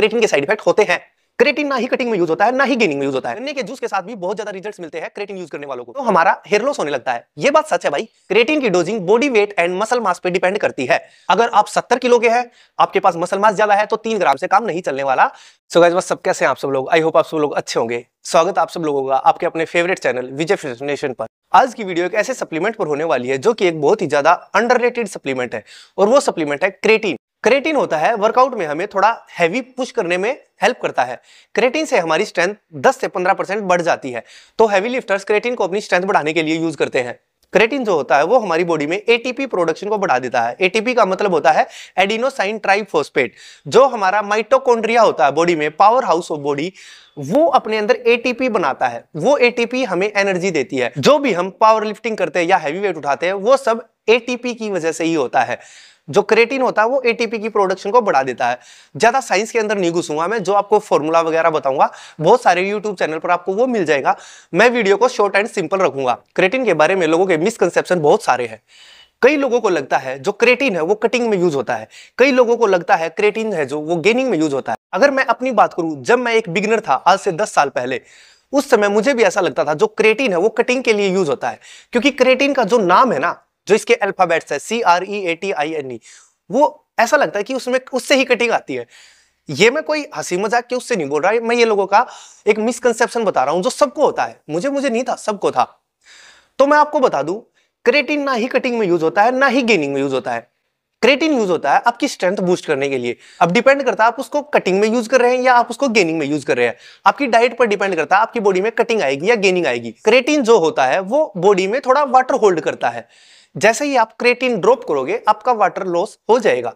creatine के side effect होते हैं क्रेटिन ना ही कटिंग में यूज होता है ना ही गेनिंग में यूज होता है गन्ने के जूस के साथ भी बहुत ज्यादा रिजल्ट्स मिलते हैं क्रेटिन यूज करने वालों को तो हमारा हेयर लॉस होने लगता है ये बात सच है भाई क्रेटिन की dosing body weight and muscle mass पे डिपेंड करती है अगर आप 70 किलो के हैं आपके पास मसल मास ज्यादा है तो तीन ग्राम से काम नहीं चलने वाला सो गाइस बस सब कैसे हैं आप सब लोग आई होप आप सब लोग अच्छे होंगे स्वागत आप सब लोगों का आपके अपने फेवरेट चैनल विजय फैशनेशन पर आज की वीडियो एक ऐसे सप्लीमेंट पर होने वाली है जो कि एक बहुत ही ज्यादा अंडररेटेड सप्लीमेंट है और वो सप्लीमेंट है क्रेटिन क्रेटिन होता है वर्कआउट में हमें थोड़ा हैवी पुश करने में हेल्प करता है क्रेटिन से हमारी स्ट्रेंथ 10 से 15 परसेंट बढ़ जाती है तो हैवी लिफ्टर्स क्रेटिन को अपनी स्ट्रेंथ बढ़ाने के लिए यूज करते हैं क्रेटिन जो होता है वो हमारी बॉडी में एटीपी प्रोडक्शन को बढ़ा देता है एटीपी का मतलब होता है एडिनोसाइन ट्राइफोस्पेट जो हमारा माइटोकोन्ड्रिया होता है बॉडी में पावर हाउस ऑफ बॉडी वो अपने अंदर एटीपी बनाता है वो एटीपी हमें एनर्जी देती है जो भी हम पावर लिफ्टिंग करते हैं या हैवी वेट उठाते हैं वो सब एटीपी की वजह से ही होता है जो क्रेटिन होता है वो एटीपी की प्रोडक्शन को बढ़ा देता है ज्यादा साइंस के अंदर नहीं घुसूंगा मैं जो आपको फॉर्मूला वगैरह बताऊंगा बहुत सारे यूट्यूब चैनल पर आपको वो मिल जाएगा मैं वीडियो को शॉर्ट एंड सिंपल रखूंगा क्रेटिन के बारे में लोगों के मिसकनसेप्शन बहुत सारे हैं कई लोगों को लगता है जो क्रेटिन है वो कटिंग में यूज होता है कई लोगों को लगता है क्रेटिन है जो वो गेनिंग में यूज होता है अगर मैं अपनी बात करूं जब मैं एक बिगनर था आज से दस साल पहले उस समय मुझे भी ऐसा लगता था जो क्रेटिन है वो कटिंग के लिए यूज होता है क्योंकि क्रेटिन का जो नाम है ना जो इसके अल्फाबेट्स है C R E A T I N E वो ऐसा लगता है कि उसमें उससे ही कटिंग आती है ये मैं कोई हंसी मजाक के उससे नहीं बोल रहा मैं ये लोगों का एक मिसकंसेप्शन बता रहा हूं जो सबको होता है मुझे मुझे नहीं था सबको था तो मैं आपको बता दूं क्रेटिन ना ही कटिंग में यूज होता है ना ही गेनिंग में यूज होता है क्रेटिन यूज होता है आपकी स्ट्रेंथ बूस्ट करने के लिए अब डिपेंड करता है आप उसको कटिंग में यूज कर रहे हैं या आप उसको गेनिंग में यूज कर रहे हैं आपकी डाइट पर डिपेंड करता है आपकी बॉडी में कटिंग आएगी या गेनिंग आएगी क्रेटिन जो होता है वो बॉडी में थोड़ा वाटर होल्ड करता है जैसे ही आप क्रेटिन ड्रॉप करोगे आपका वाटर लॉस हो जाएगा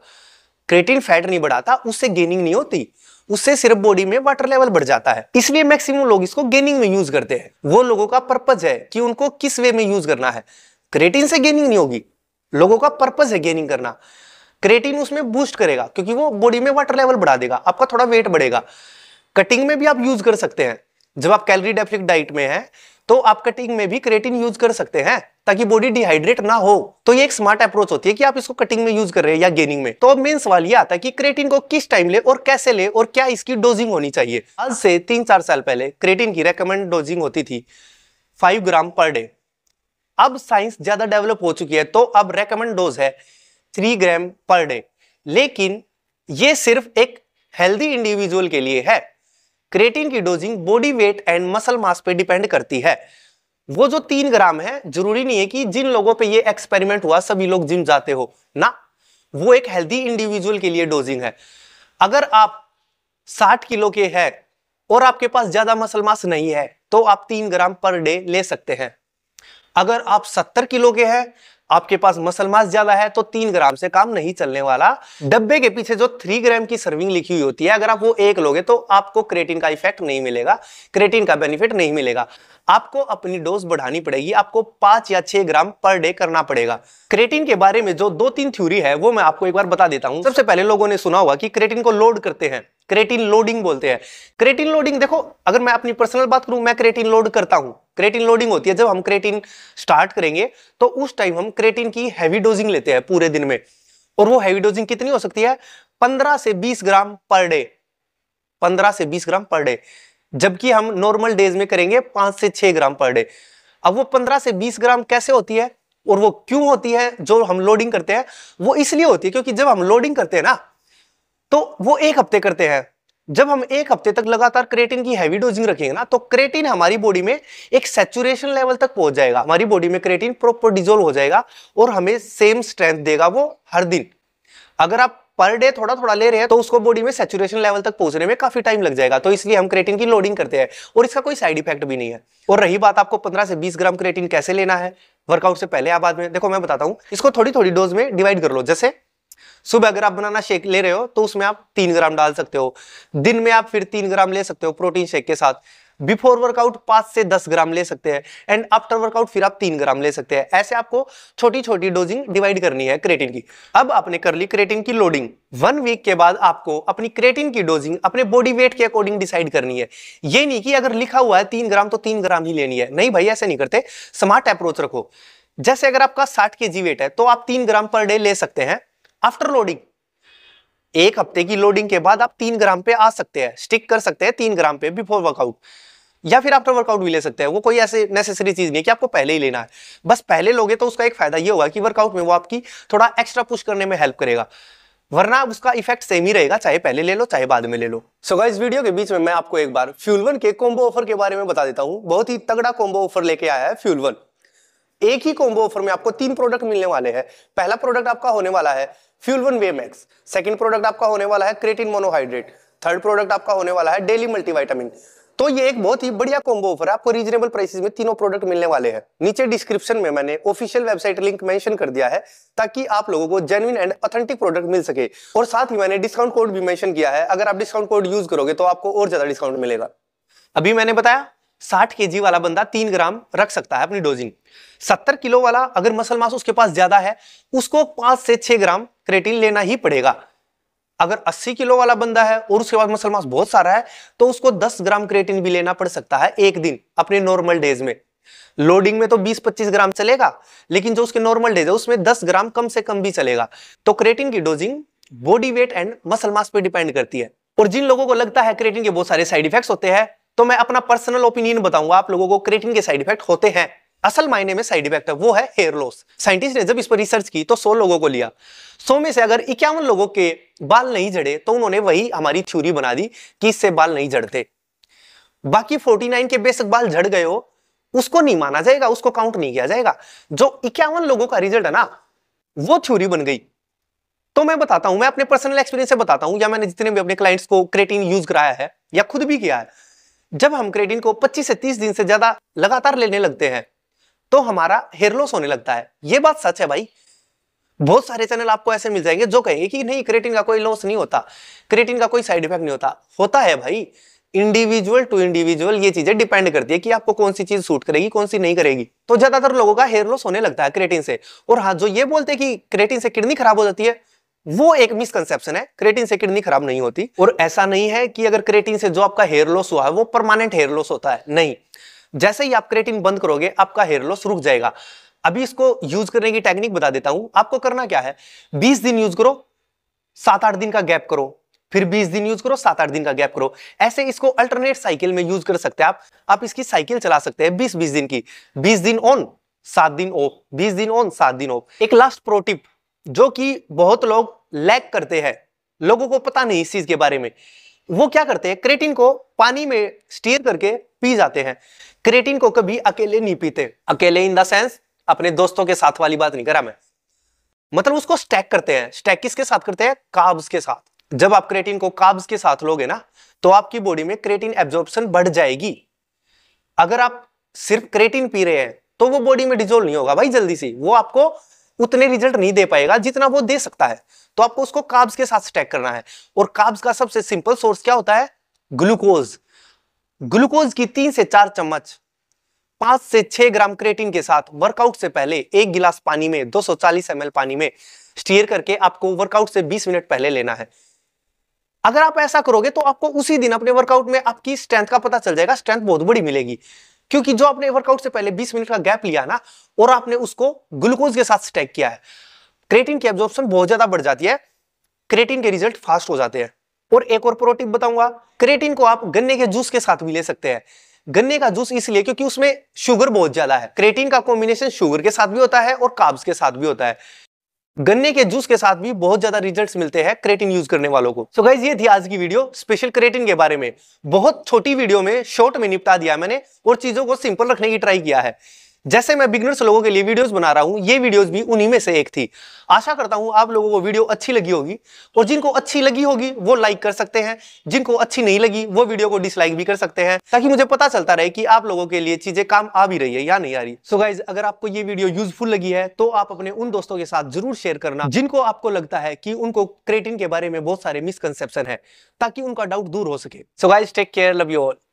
क्रेटिन फैट नहीं बढ़ाता उससे गेनिंग नहीं होती उससे सिर्फ बॉडी में वाटर लेवल बढ़ जाता है इसलिए मैक्सिमम लोग इसको गेनिंग में यूज करते हैं वो लोगों का पर्पज है कि उनको किस वे में यूज करना है क्रेटिन से गेनिंग नहीं होगी लोगों का पर्पज है गेनिंग करना क्रेटिन उसमें बूस्ट करेगा क्योंकि वो बॉडी में वाटर लेवल बढ़ा देगा आपका थोड़ा वेट बढ़ेगा कटिंग में भी आप यूज कर सकते हैं जब आप कैलोरी डेफिक डाइट में हैं तो आप कटिंग में भी क्रेटिन यूज कर सकते हैं ताकि बॉडी डिहाइड्रेट ना हो तो ये एक स्मार्ट अप्रोच होती है कि आप इसको कटिंग में यूज कर रहे हैं या गेनिंग में तो अब मेन सवाल ये आता है कि क्रेटिन को किस टाइम ले और कैसे ले और क्या इसकी डोजिंग होनी चाहिए आज से तीन चार साल पहले क्रेटिन की रेकमेंड डोजिंग होती थी फाइव ग्राम पर डे अब साइंस ज्यादा डेवलप हो चुकी है तो अब रेकमेंड डोज है थ्री ग्राम पर डे लेकिन ये सिर्फ एक हेल्दी इंडिविजुअल के लिए है क्रेटिन की dosing body weight and muscle mass पे डिपेंड करती है वो जो तीन ग्राम है जरूरी नहीं है कि जिन लोगों पे ये एक्सपेरिमेंट हुआ सभी लोग जिम जाते हो ना वो एक हेल्दी इंडिविजुअल के लिए डोजिंग है अगर आप 60 किलो के हैं और आपके पास ज्यादा मसल मास नहीं है तो आप तीन ग्राम पर डे ले सकते हैं अगर आप सत्तर किलो के हैं आपके पास मसल मास ज्यादा है तो तीन ग्राम से काम नहीं चलने वाला डब्बे के पीछे जो थ्री ग्राम की सर्विंग लिखी हुई होती है अगर आप वो एक लोगे तो आपको क्रेटिन का इफेक्ट नहीं मिलेगा क्रेटिन का बेनिफिट नहीं मिलेगा आपको अपनी डोज बढ़ानी पड़ेगी आपको पांच या छह ग्राम पर डे करना पड़ेगा क्रेटिन के बारे में जो दो तीन थ्यूरी है वो मैं आपको एक बार बता देता हूं सबसे पहले लोगों ने सुना हुआ कि क्रेटिन को लोड करते हैं क्रेटिन लोडिंग बोलते हैं क्रेटिन लोडिंग देखो अगर मैं अपनी पर्सनल बात करूं मैं क्रेटिन लोड करता हूं क्रेटिन लोडिंग होती है जब हम क्रेटिन स्टार्ट करेंगे तो उस टाइम हम क्रेटिन की हैवी डोजिंग लेते हैं पूरे दिन में और वो हैवी डोजिंग कितनी हो सकती है 15 से 20 ग्राम पर डे 15 से 20 ग्राम पर डे जबकि हम नॉर्मल डेज में करेंगे 5 से 6 ग्राम पर डे अब वो 15 से 20 ग्राम कैसे होती है और वो क्यों होती है जो हम लोडिंग करते हैं वो इसलिए होती है क्योंकि जब हम लोडिंग करते हैं ना तो वो एक हफ्ते करते हैं जब हम एक हफ्ते तक लगातार क्रेटिन की हैवी डोजिंग रखेंगे ना तो क्रेटिन हमारी बॉडी में एक सेचुरेशन लेवल तक पहुंच जाएगा हमारी बॉडी में क्रेटिन प्रॉपर डिजोल्व हो जाएगा और हमें सेम स्ट्रेंथ देगा वो हर दिन अगर आप पर डे थोड़ा थोड़ा ले रहे हैं तो उसको बॉडी में सेचुरेशन लेवल तक पहुंचने में काफी टाइम लग जाएगा तो इसलिए हम क्रेटिन की लोडिंग करते हैं और इसका कोई साइड इफेक्ट भी नहीं है और रही बात आपको 15 से 20 ग्राम क्रेटिन कैसे लेना है वर्कआउट से पहले आप बाद में देखो मैं बताता हूँ इसको थोड़ी थोड़ी डोज में डिवाइड कर लो जैसे सुबह अगर आप बनाना शेक ले रहे हो तो उसमें आप तीन ग्राम डाल सकते हो दिन में आप फिर तीन ग्राम ले सकते हो प्रोटीन शेक के साथ बिफोर वर्कआउट पांच से दस ग्राम ले सकते हैं एंड आफ्टर वर्कआउट फिर आप तीन ग्राम ले सकते हैं ऐसे आपको छोटी छोटी डोजिंग डिवाइड करनी है क्रेटिन की अब आपने कर ली क्रेटिन की लोडिंग वन वीक के बाद आपको अपनी क्रेटिन की डोजिंग अपने बॉडी वेट के अकॉर्डिंग डिसाइड करनी है ये नहीं कि अगर लिखा हुआ है तीन ग्राम तो तीन ग्राम ही लेनी है नहीं भाई ऐसे नहीं करते स्मार्ट अप्रोच रखो जैसे अगर आपका साठ के जी वेट है तो आप तीन ग्राम पर डे ले सकते हैं आफ्टर लोडिंग एक हफ्ते की लोडिंग के बाद आप तीन ग्राम पे आ सकते हैं स्टिक कर सकते हैं तीन ग्राम पे बिफोर वर्कआउट या फिर आफ्टर वर्कआउट भी ले सकते हैं वो कोई ऐसे नेसेसरी चीज नहीं है कि आपको पहले ही लेना है बस पहले लोगे तो उसका एक फायदा ये होगा कि वर्कआउट में वो आपकी थोड़ा एक्स्ट्रा पुश करने में हेल्प करेगा वरना उसका इफेक्ट सेम ही रहेगा चाहे पहले ले लो चाहे बाद में ले लो सो so इस वीडियो के बीच में मैं आपको एक बार फ्यूलवन के कॉम्बो ऑफर के बारे में बता देता हूँ बहुत ही तगड़ा कॉम्बो ऑफर लेके आया है फ्यूलवन एक ही कॉम्बो ऑफर में आपको तीन प्रोडक्ट मिलने वाले हैं पहला प्रोडक्ट आपका होने वाला है fuel one whey max second product आपका होने वाला है क्रेटिन मोनोहाइड्रेट थर्ड प्रोडक्ट आपका होने वाला है डेली मल्टीवाइटामिन तो ये एक बहुत ही बढ़िया कॉम्बो ऑफर है आपको रीजनेबल प्राइसेस में तीनों प्रोडक्ट मिलने वाले हैं नीचे डिस्क्रिप्शन में मैंने ऑफिशियल वेबसाइट लिंक मेंशन कर दिया है ताकि आप लोगों को जेन्युइन एंड ऑथेंटिक प्रोडक्ट मिल सके और साथ ही मैंने डिस्काउंट कोड भी मेंशन किया है अगर आप डिस्काउंट कोड यूज करोगे तो आपको और ज्यादा डिस्काउंट मिलेगा अभी मैंने बताया साठ के वाला बंदा तीन ग्राम रख सकता है अपनी डोजिंग सत्तर किलो वाला अगर मसल मास उसके पास ज्यादा है उसको पांच से छह ग्राम क्रेटिन लेना ही पड़ेगा अगर 80 किलो वाला बंदा है और उसके पास मसल मास बहुत सारा है तो उसको 10 ग्राम क्रेटिन भी लेना पड़ सकता है एक दिन अपने नॉर्मल डेज में लोडिंग में तो 20-25 ग्राम चलेगा लेकिन जो उसके नॉर्मल डेज है उसमें 10 ग्राम कम से कम भी चलेगा तो क्रेटिन की dosing body weight and muscle mass पे डिपेंड करती है और जिन लोगों को लगता है क्रेटिन के बहुत सारे साइड इफेक्ट्स होते हैं तो मैं अपना पर्सनल ओपिनियन बताऊंगा आप लोगों को क्रेटिन के साइड इफेक्ट होते हैं असल मायने में साइड इफेक्ट है वो है हेयर लॉस साइंटिस्ट ने जब इस पर रिसर्च की तो 100 लोगों को लिया 100 में से अगर इक्यावन लोगों के बाल नहीं जड़े तो उन्होंने वही हमारी थ्योरी बना दी कि इससे बाल नहीं जड़ते बाकी 49 के बेसिक बाल झड़ गए हो उसको नहीं माना जाएगा उसको काउंट नहीं किया जाएगा जो इक्यावन लोगों का रिजल्ट है ना वो थ्यूरी बन गई तो मैं बताता हूं मैं अपने पर्सनल एक्सपीरियंस से बताता हूं या मैंने जितने भी अपने क्लाइंट्स को क्रेटिन यूज कराया है या खुद भी किया है जब हम क्रेडिन को 25 से 30 दिन से ज्यादा लगातार लेने लगते हैं तो हमारा हेयर लॉस होने लगता है ये बात सच है भाई बहुत सारे चैनल आपको ऐसे मिल जाएंगे जो कहेंगे कि नहीं क्रेटिन का कोई लॉस नहीं होता क्रेटिन का कोई साइड इफेक्ट नहीं होता होता है भाई इंडिविजुअल टू इंडिविजुअल ये चीजें डिपेंड करती है कि आपको कौन सी चीज सूट करेगी कौन सी नहीं करेगी तो ज्यादातर लोगों का हेयर लॉस होने लगता है क्रेटिन से और हाँ जो ये बोलते हैं कि क्रेटिन से किडनी खराब हो जाती है वो एक मिसकंसेप्शन है क्रेटिन से किडनी खराब नहीं होती और ऐसा नहीं है कि अगर क्रेटिन से जो आपका हेयर लॉस हुआ है वो परमानेंट हेयर लॉस होता है नहीं जैसे ही आप क्रेटिन बंद करोगे आपका हेयर लॉस रुक जाएगा अभी इसको यूज करने की टेक्निक बता देता हूं आपको करना क्या है बीस दिन यूज करो सात आठ दिन का गैप करो फिर 20 दिन यूज करो सात आठ दिन का गैप करो ऐसे इसको अल्टरनेट साइकिल में यूज कर सकते हैं आप आप इसकी साइकिल चला सकते हैं 20 20 दिन की 20 दिन ऑन सात दिन ऑफ 20 दिन ऑन सात दिन ऑफ एक लास्ट प्रोटिप जो कि बहुत लोग लैक करते हैं लोगों को पता नहीं इस चीज के बारे में वो क्या करते हैं क्रेटिन को पानी में स्टीर करके पी जाते हैं क्रेटिन को कभी अकेले नहीं पीते अकेले इन द सेंस अपने दोस्तों के साथ वाली बात नहीं करा मैं मतलब उसको स्टैक करते हैं स्टैक किसके साथ करते हैं काब्स के साथ जब आप क्रेटिन को काब्स के साथ लोगे ना तो आपकी बॉडी में क्रेटिन एब्जॉर्प्शन बढ़ जाएगी अगर आप सिर्फ क्रेटिन पी रहे हैं तो वो बॉडी में डिजोल्व नहीं होगा भाई जल्दी से वो आपको उतने रिजल्ट नहीं दे पाएगा जितना वो दे सकता है तो आपको उसको काब्स के साथ स्टैक करना है और काब्स का सबसे सिंपल सोर्स क्या होता है ग्लूकोज ग्लूकोज की तीन से चार चम्मच पांच से छह ग्राम क्रेटिन के साथ वर्कआउट से पहले एक गिलास पानी में 240 ml पानी में स्टीयर करके आपको वर्कआउट से 20 मिनट पहले लेना है अगर आप ऐसा करोगे तो आपको उसी दिन अपने वर्कआउट में आपकी स्ट्रेंथ का पता चल जाएगा स्ट्रेंथ बहुत बड़ी मिलेगी क्योंकि जो आपने वर्कआउट से पहले 20 मिनट का गैप लिया ना और आपने उसको ग्लूकोज के साथ स्टैक किया है क्रेटिन की एब्जॉर्प्शन बहुत ज्यादा बढ़ जाती है क्रेटिन के रिजल्ट फास्ट हो जाते हैं और एक और प्रोटीन बताऊंगा क्रेटिन को आप गन्ने के जूस के साथ भी ले सकते हैं गन्ने का जूस इसलिए क्योंकि उसमें शुगर बहुत ज्यादा है क्रेटिन का कॉम्बिनेशन शुगर के साथ भी होता है और काब्स के साथ भी होता है गन्ने के जूस के साथ भी बहुत ज्यादा रिजल्ट्स मिलते हैं क्रेटिन यूज करने वालों को सो so गाइज ये थी आज की वीडियो स्पेशल क्रेटिन के बारे में बहुत छोटी वीडियो में शॉर्ट में निपटा दिया मैंने और चीजों को सिंपल रखने की ट्राई किया है जैसे मैं बिगनर्स लोगों के लिए वीडियोस बना रहा हूं ये वीडियोस भी उन्हीं में से एक थी आशा करता हूं आप लोगों को वीडियो अच्छी लगी होगी और जिनको अच्छी लगी होगी वो लाइक कर सकते हैं जिनको अच्छी नहीं लगी वो वीडियो को डिसलाइक भी कर सकते हैं ताकि मुझे पता चलता रहे कि आप लोगों के लिए चीजें काम आ भी रही है या नहीं आ रही सो गाइज अगर आपको ये वीडियो यूजफुल लगी है तो आप अपने उन दोस्तों के साथ जरूर शेयर करना जिनको आपको लगता है कि उनको क्रेटिन के बारे में बहुत सारे मिसकनसेप्शन है ताकि उनका डाउट दूर हो सके so guys take care love you all